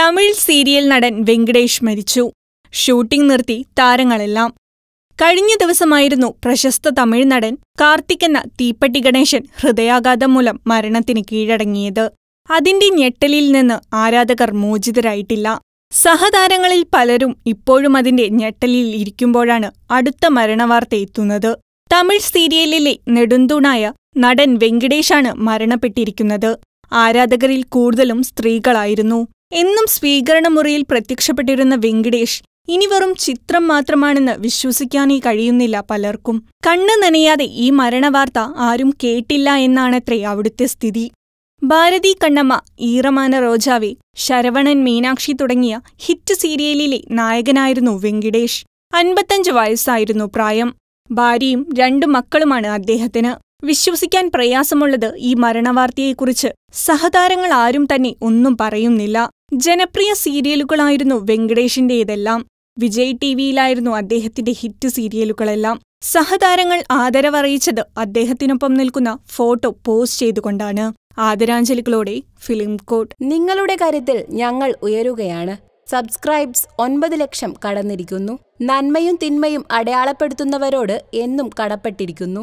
Tamil serial നടൻ വെങ്കടേഷ് മരിച്ചു shooting നിർത്തി താരങ്ങളെല്ലാം കഴിഞ്ഞ ദിവസമായിരുന്നു പ്രശസ്ത തമിഴ് നടൻ കാർത്തിക് എന്ന തീപ്പട്ടി ഗണേശൻ ഹൃദയാഘാതം മൂലം മരണത്തിന് കീഴടങ്ങിയത് അതിന്റെ ഞെട്ടലിൽ നിന്ന് ആരാധകർ മോചിതരായിട്ടില്ല സഹതാരങ്ങളിൽ പലരും ഇപ്പോഴും അതിന്റെ ഞെട്ടലിൽ ഇരിക്കുമ്പോഴാണ് അടുത്ത മരണവാർത്ത എത്തുന്നത് തമിഴ് സീരിയലിലെ നെടുന്തൂണായ നടൻ വെങ്കടേഷാണ് മരണപ്പെട്ടിരിക്കുന്നത് ആരാധകരിൽ കൂടുതലും സ്ത്രീകളായിരുന്നു എന്നും മുറിയിൽ പ്രത്യക്ഷപ്പെട്ടിരുന്ന വെങ്കിടേഷ് ഇനി വെറും ചിത്രം മാത്രമാണെന്ന് വിശ്വസിക്കാനേ കഴിയുന്നില്ല പലർക്കും കണ്ണു നനയാതെ ഈ മരണവാർത്ത ആരും കേട്ടില്ല എന്നാണത്രേ അവിടുത്തെ സ്ഥിതി ഭാരതി കണ്ണമ്മ ഈറമാന റോജാവെ ശരവണൻ മീനാക്ഷി തുടങ്ങിയ ഹിറ്റ് സീരിയലിലെ നായകനായിരുന്നു വെങ്കിടേഷ് അൻപത്തഞ്ച് വയസ്സായിരുന്നു പ്രായം ഭാര്യയും രണ്ടു മക്കളുമാണ് അദ്ദേഹത്തിന് വിശ്വസിക്കാൻ പ്രയാസമുള്ളത് ഈ മരണവാർത്തയെക്കുറിച്ച് സഹതാരങ്ങൾ ആരും തന്നെ ഒന്നും പറയുന്നില്ല ജനപ്രിയ സീരിയലുകളായിരുന്നു വെങ്കടേഷിന്റേതെല്ലാം വിജയ് ടി വിയിലായിരുന്നു അദ്ദേഹത്തിന്റെ ഹിറ്റ് സീരിയലുകളെല്ലാം സഹതാരങ്ങൾ ആദരവറിയിച്ചത് അദ്ദേഹത്തിനൊപ്പം നിൽക്കുന്ന ഫോട്ടോ പോസ്റ്റ് ചെയ്തുകൊണ്ടാണ് ആദരാഞ്ജലികളോടെ ഫിലിം കോട്ട് നിങ്ങളുടെ കാര്യത്തിൽ ഞങ്ങൾ ഉയരുകയാണ് സബ്സ്ക്രൈബ്സ് ഒൻപത് ലക്ഷം കടന്നിരിക്കുന്നു നന്മയും തിന്മയും അടയാളപ്പെടുത്തുന്നവരോട് എന്നും കടപ്പെട്ടിരിക്കുന്നു